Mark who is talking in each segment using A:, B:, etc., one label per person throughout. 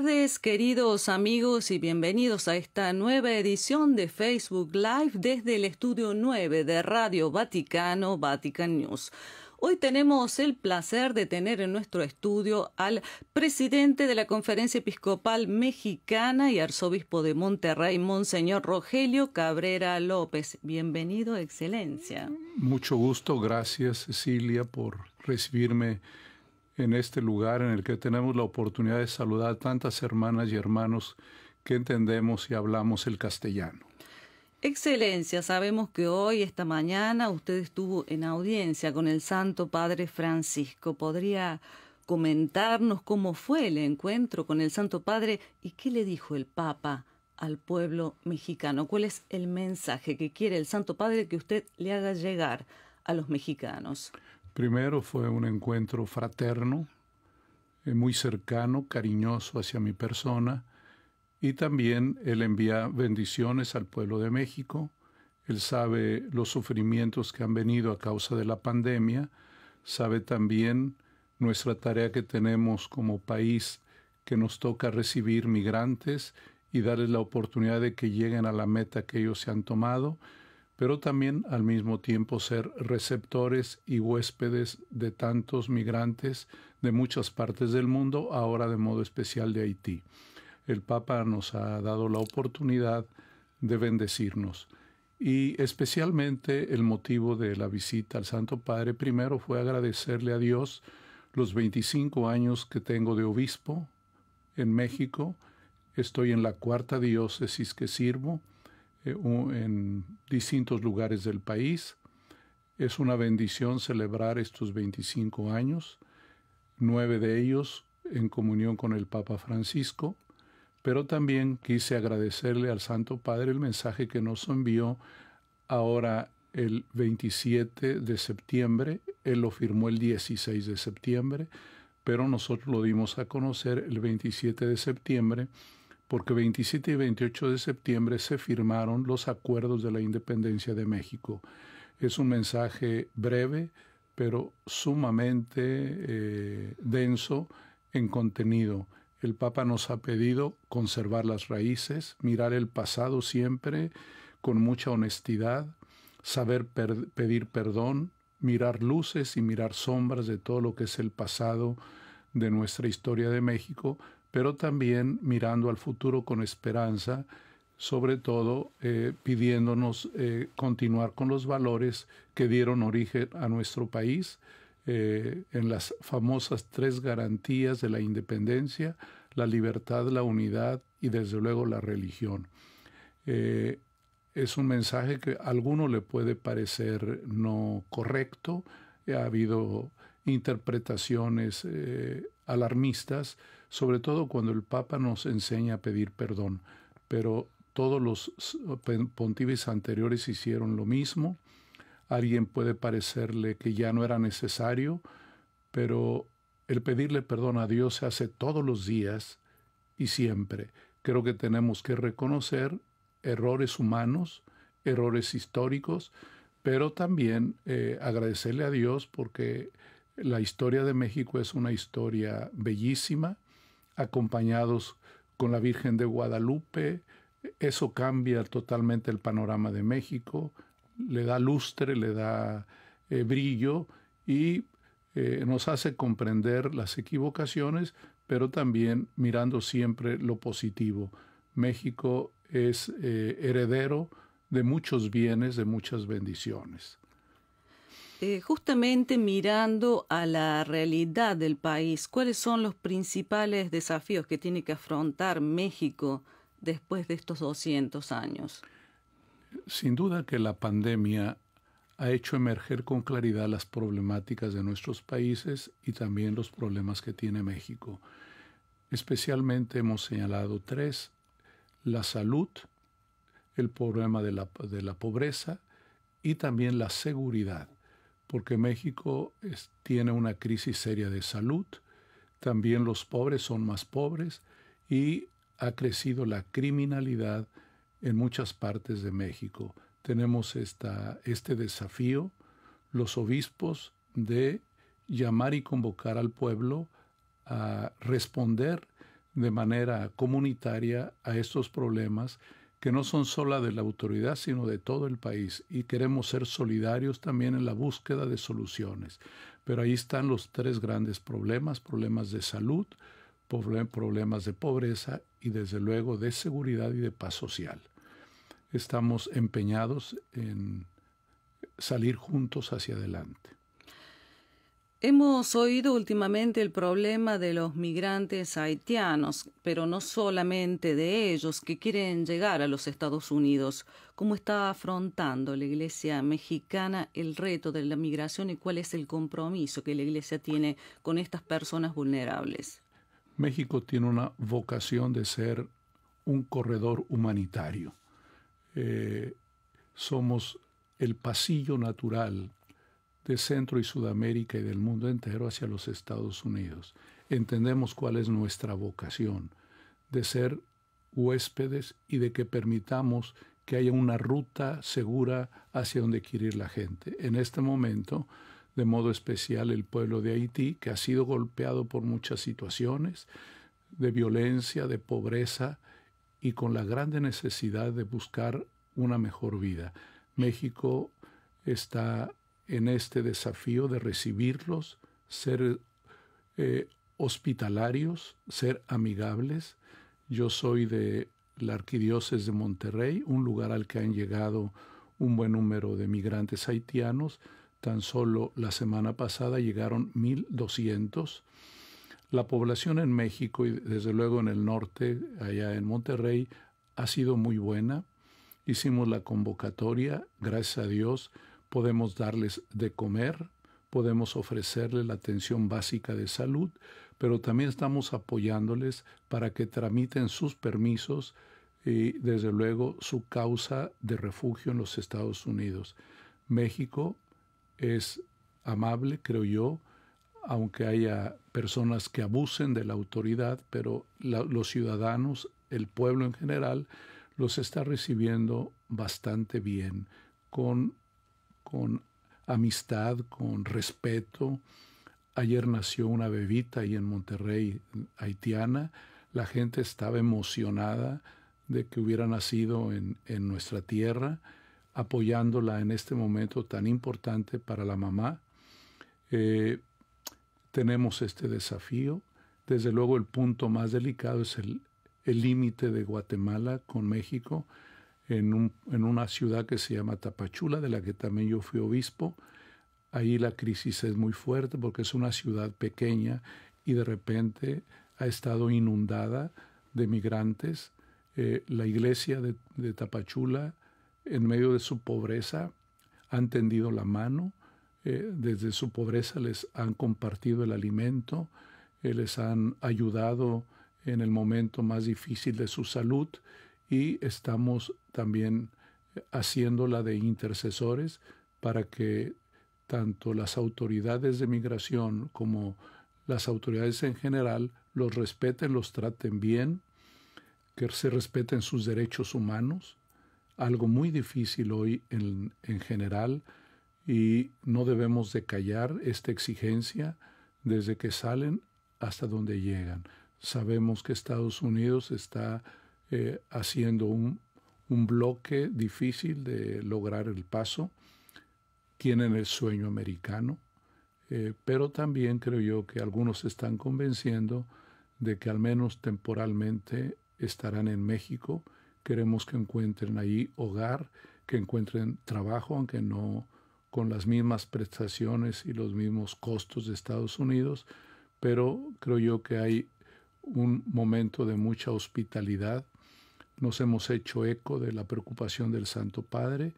A: tardes, queridos amigos, y bienvenidos a esta nueva edición de Facebook Live desde el estudio 9 de Radio Vaticano, Vatican News. Hoy tenemos el placer de tener en nuestro estudio al presidente de la Conferencia Episcopal Mexicana y arzobispo de Monterrey, Monseñor Rogelio Cabrera López. Bienvenido, Excelencia.
B: Mucho gusto, gracias Cecilia por recibirme en este lugar en el que tenemos la oportunidad de saludar a tantas hermanas y hermanos que entendemos y hablamos el castellano.
A: Excelencia, sabemos que hoy, esta mañana, usted estuvo en audiencia con el Santo Padre Francisco. ¿Podría comentarnos cómo fue el encuentro con el Santo Padre y qué le dijo el Papa al pueblo mexicano? ¿Cuál es el mensaje que quiere el Santo Padre que usted le haga llegar a los mexicanos?
B: Primero fue un encuentro fraterno, eh, muy cercano, cariñoso hacia mi persona, y también él envía bendiciones al pueblo de México. Él sabe los sufrimientos que han venido a causa de la pandemia, sabe también nuestra tarea que tenemos como país que nos toca recibir migrantes y darles la oportunidad de que lleguen a la meta que ellos se han tomado pero también al mismo tiempo ser receptores y huéspedes de tantos migrantes de muchas partes del mundo, ahora de modo especial de Haití. El Papa nos ha dado la oportunidad de bendecirnos. Y especialmente el motivo de la visita al Santo Padre primero fue agradecerle a Dios los 25 años que tengo de obispo en México. Estoy en la cuarta diócesis que sirvo eh, en distintos lugares del país. Es una bendición celebrar estos 25 años, nueve de ellos en comunión con el Papa Francisco, pero también quise agradecerle al Santo Padre el mensaje que nos envió ahora el 27 de septiembre, él lo firmó el 16 de septiembre, pero nosotros lo dimos a conocer el 27 de septiembre porque 27 y 28 de septiembre se firmaron los acuerdos de la independencia de México. Es un mensaje breve, pero sumamente eh, denso en contenido. El Papa nos ha pedido conservar las raíces, mirar el pasado siempre con mucha honestidad, saber pedir perdón, mirar luces y mirar sombras de todo lo que es el pasado de nuestra historia de México, pero también mirando al futuro con esperanza, sobre todo eh, pidiéndonos eh, continuar con los valores que dieron origen a nuestro país eh, en las famosas tres garantías de la independencia, la libertad, la unidad y desde luego la religión. es un mensaje que a alguno le puede parecer no correcto, ha habido interpretaciones alarmistas, sobre todo cuando el Papa nos enseña a pedir perdón. Pero todos los pontífices anteriores hicieron lo mismo. alguien puede parecerle que ya no era necesario, pero el pedirle perdón a Dios se hace todos los días y siempre. Creo que tenemos que reconocer errores humanos, errores históricos, pero también eh, agradecerle a Dios porque la historia de México es una historia bellísima, acompañados con la Virgen de Guadalupe. Eso cambia totalmente el panorama de México, le da lustre, le da eh, brillo y eh, nos hace comprender las equivocaciones, pero también mirando siempre lo positivo. México es eh, heredero de muchos bienes, de muchas bendiciones.
A: Eh, justamente mirando a la realidad del país, ¿cuáles son los principales desafíos que tiene que afrontar México después de estos 200 años?
B: Sin duda que la pandemia ha hecho emerger con claridad las problemáticas de nuestros países y también los problemas que tiene México. Especialmente hemos señalado tres, la salud, el problema de la pobreza y también la seguridad porque México tiene una crisis seria de salud, también los pobres son más pobres y ha crecido la criminalidad en muchas partes de México. Tenemos esta, este desafío, los obispos, de llamar y convocar al pueblo a responder de manera comunitaria a estos problemas que no son sola de la autoridad, sino de todo el país, y queremos ser solidarios también en la búsqueda de soluciones. Pero ahí están los tres grandes problemas, problemas de salud, problemas de pobreza y desde luego de seguridad y de paz social. Estamos empeñados en salir juntos hacia adelante.
A: Hemos oído últimamente el problema de los migrantes haitianos, pero no solamente de ellos que quieren llegar a los Estados Unidos. ¿Cómo está afrontando la Iglesia mexicana el reto de la migración y cuál es el compromiso que la Iglesia tiene con estas personas vulnerables?
B: México tiene una vocación de ser un corredor humanitario. Eh, somos el pasillo natural de Centro y Sudamérica y del mundo entero hacia los Estados Unidos. Entendemos cuál es nuestra vocación de ser huéspedes y de que permitamos que haya una ruta segura hacia donde quiere ir la gente. En este momento, de modo especial el pueblo de Haití, que ha sido golpeado por muchas situaciones de violencia, de pobreza y con la grande necesidad de buscar una mejor vida. México está en este desafío de recibirlos, ser eh, hospitalarios, ser amigables. Yo soy de la Arquidiócesis de Monterrey, un lugar al que han llegado un buen número de migrantes haitianos. Tan solo la semana pasada llegaron 1.200. La población en México y desde luego en el norte, allá en Monterrey, ha sido muy buena. Hicimos la convocatoria, gracias a Dios, podemos darles de comer, podemos ofrecerles la atención básica de salud, pero también estamos apoyándoles para que tramiten sus permisos y desde luego su causa de refugio en los Estados Unidos. México es amable, creo yo, aunque haya personas que abusen de la autoridad, pero los ciudadanos, el pueblo en general, los está recibiendo bastante bien, con con amistad, con respeto. Ayer nació una bebita ahí en Monterrey, haitiana. La gente estaba emocionada de que hubiera nacido en, en nuestra tierra, apoyándola en este momento tan importante para la mamá. Eh, tenemos este desafío. Desde luego el punto más delicado es el límite de Guatemala con México en, una ciudad que se llama Tapachula, de la que también yo fui obispo. Ahí la crisis es muy fuerte porque es una ciudad pequeña y de repente ha estado inundada de migrantes. Eh, la iglesia de, Tapachula, en medio de su pobreza, han tendido la mano, eh, desde su pobreza les han compartido el alimento, eh, les han ayudado en el momento más difícil de su salud y estamos también eh, haciéndola de intercesores para que tanto las autoridades de migración como las autoridades en general los respeten, los traten bien, que se respeten sus derechos humanos, algo muy difícil hoy en, general, y no debemos de callar esta exigencia desde que salen hasta donde llegan. Sabemos que Estados Unidos está eh, haciendo un un bloque difícil de lograr el paso, tienen el sueño americano, eh, pero también creo yo que algunos están convenciendo de que al menos temporalmente estarán en México. Queremos que encuentren ahí hogar, que encuentren trabajo, aunque no con las mismas prestaciones y los mismos costos de Estados Unidos, pero creo yo que hay un momento de mucha hospitalidad nos hemos hecho eco de la preocupación del Santo Padre.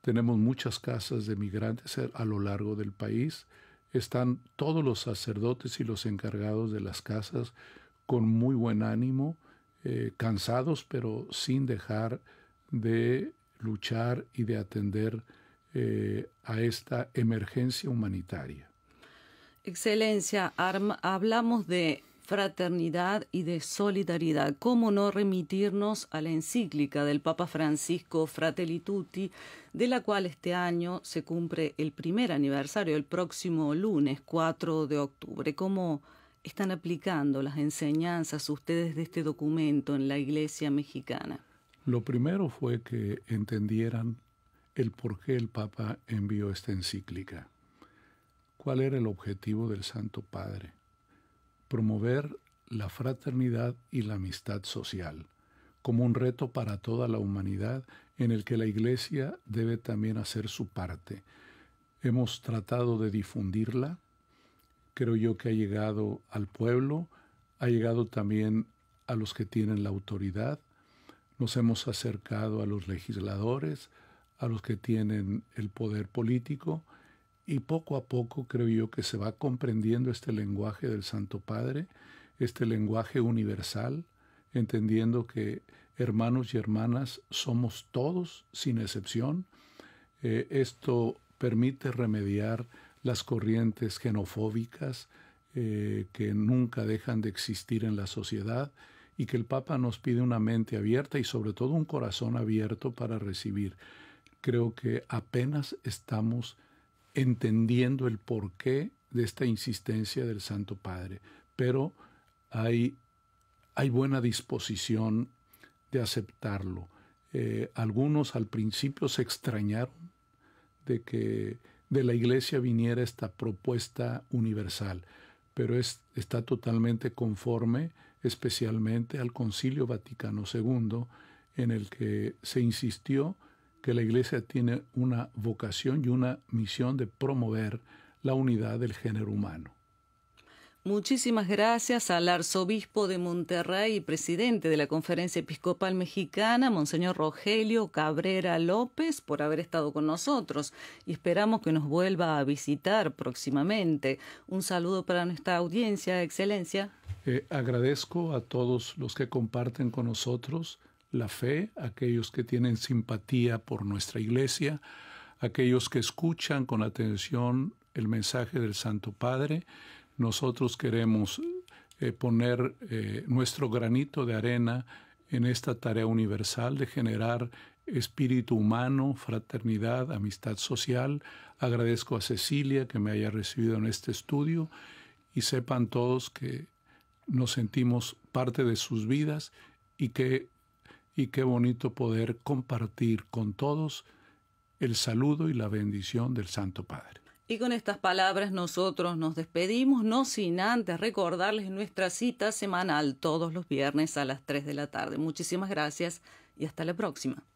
B: Tenemos muchas casas de migrantes a lo largo del país. Están todos los sacerdotes y los encargados de las casas con muy buen ánimo, eh, cansados, pero sin dejar de luchar y de atender eh, a esta emergencia humanitaria.
A: Excelencia, hablamos de fraternidad y de solidaridad. ¿Cómo no remitirnos a la encíclica del Papa Francisco Fratelli de la cual este año se cumple el primer aniversario, el próximo lunes 4 de octubre? ¿Cómo están aplicando las enseñanzas ustedes de este documento en la Iglesia mexicana?
B: Lo primero fue que entendieran el por qué el Papa envió esta encíclica. ¿Cuál era el objetivo del Santo Padre? promover la fraternidad y la amistad social como un reto para toda la humanidad en el que la Iglesia debe también hacer su parte. Hemos tratado de difundirla, creo yo que ha llegado al pueblo, ha llegado también a los que tienen la autoridad, nos hemos acercado a los legisladores, a los que tienen el poder político, y poco a poco creo yo que se va comprendiendo este lenguaje del Santo Padre, este lenguaje universal, entendiendo que hermanos y hermanas somos todos sin excepción. Eh, esto permite remediar las corrientes xenofóbicas eh, que nunca dejan de existir en la sociedad y que el Papa nos pide una mente abierta y sobre todo un corazón abierto para recibir. Creo que apenas estamos entendiendo el porqué de esta insistencia del Santo Padre, pero hay, hay buena disposición de aceptarlo. Eh, algunos al principio se extrañaron de que de la Iglesia viniera esta propuesta universal, pero está totalmente conforme especialmente al Concilio Vaticano II, en el que se insistió que la Iglesia tiene una vocación y una misión de promover la unidad del género humano.
A: Muchísimas gracias al arzobispo de Monterrey y presidente de la Conferencia Episcopal Mexicana, Monseñor Rogelio Cabrera López, por haber estado con nosotros y esperamos que nos vuelva a visitar próximamente. Un saludo para nuestra audiencia, Excelencia.
B: Eh, agradezco a todos los que comparten con nosotros la fe, aquellos que tienen simpatía por nuestra iglesia, aquellos que escuchan con atención el mensaje del Santo Padre. Nosotros queremos eh, poner eh, nuestro granito de arena en esta tarea universal de generar espíritu humano, fraternidad, amistad social. Agradezco a Cecilia que me haya recibido en este estudio y sepan todos que nos sentimos parte de sus vidas y que y qué bonito poder compartir con todos el saludo y la bendición del Santo Padre.
A: Y con estas palabras nosotros nos despedimos, no sin antes recordarles nuestra cita semanal todos los viernes a las 3 de la tarde. Muchísimas gracias y hasta la próxima.